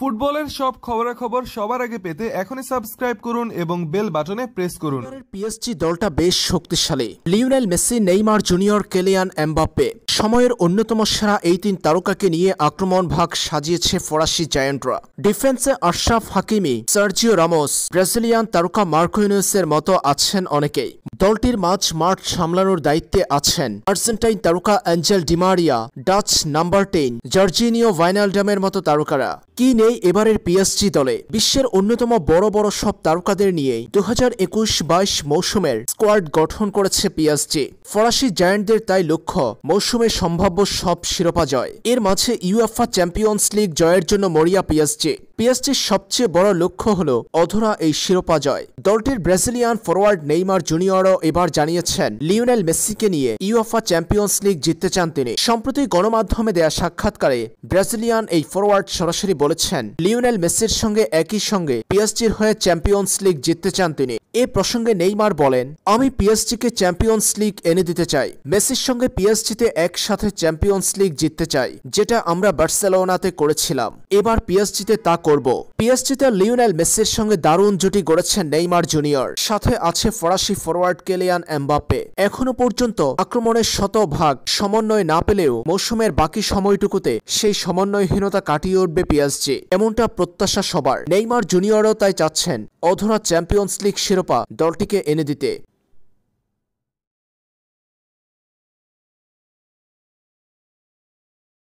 ফুটবলের সব খবরাখবর সবার আগে পেতে এখনই সাবস্ক্রাইব করুন এবং বেল বাটনে প্রেস করুন পিএসজি দলটা বেশ শক্তিশালী Lionel Messi Neymar Junior Kylian Mbappe সময়ের অন্যতম সেরা এই তিন তারকাকে নিয়ে আক্রমণ ভাগ সাজিয়েছে ফরাসি জায়ান্টরা ডিফেন্সে Achraf Hakimi Sergio Ramos Brazilian তারকা মার্কোইনুসের মতো আছেন অনেকেই দলটির মাঝ মাঠ সামলানোর দায়িত্বে আছেন আর্জেন্টাইন তারকা Angel Di Maria Dutch number ten Georginio ভাইনালডামের মতো তারকারা কি নেই এবারের পিএসজি দলে বিশ্বের অন্যতম বড় বড় সব তারকাদের নিয়ে দু হাজার একুশ বাইশ মৌসুমের স্কোয়াড গঠন করেছে পিএসজি ফরাসি জায়ান্টদের তাই লক্ষ্য মৌসুমে সম্ভাব্য সব শিরোপা জয় এর মাঝে ইউএফা চ্যাম্পিয়ন্স লিগ জয়ের জন্য মরিয়া পিএসজি পিএসজির সবচেয়ে বড় লক্ষ্য হল অধরা এই শিরোপা জয় দলটির ব্রাজিলিয়ান ফরওয়ার্ড নেইমার জুনিয়রও এবার জানিয়েছেন লিওনেল মেসিকে নিয়ে ইউএফা চ্যাম্পিয়ন্স লিগ জিততে চান তিনি সম্প্রতি গণমাধ্যমে দেয়া সাক্ষাৎকারে ব্রাজিলিয়ান এই ফরওয়ার্ড সরাসরি বলেছেন লিওনেল মেসির সঙ্গে একই সঙ্গে পিএসজির হয়ে চ্যাম্পিয়ন্স লিগ জিততে চান তিনি এ প্রসঙ্গে নেইমার বলেন আমি পিএসজিকে চ্যাম্পিয়ন্স লিগ এনে দিতে চাই মেসির সঙ্গে পিএসজিতে একসাথে চ্যাম্পিয়ন্স লিগ জিততে চাই যেটা আমরা বার্সেলোনাতে করেছিলাম এবার পিএসজিতে তা করব পিএসজিতে লিওনেল মেসির সঙ্গে দারুণ জুটি গড়েছেন নেইমার জুনিয়র সাথে আছে ফরাসি ফরওয়ার্ড কেলিয়ান এমবাপ্পে এখনো পর্যন্ত আক্রমণের শতভাগ সমন্বয় না পেলেও মৌসুমের বাকি সময়টুকুতে সেই সমন্বয়হীনতা কাটিয়ে উঠবে পিএসজি এমনটা প্রত্যাশা সবার নেইমার জুনিয়রও তাই চাচ্ছেন অধরা চ্যাম্পিয়ন্স লিগ শিরোপা দলটিকে এনে দিতে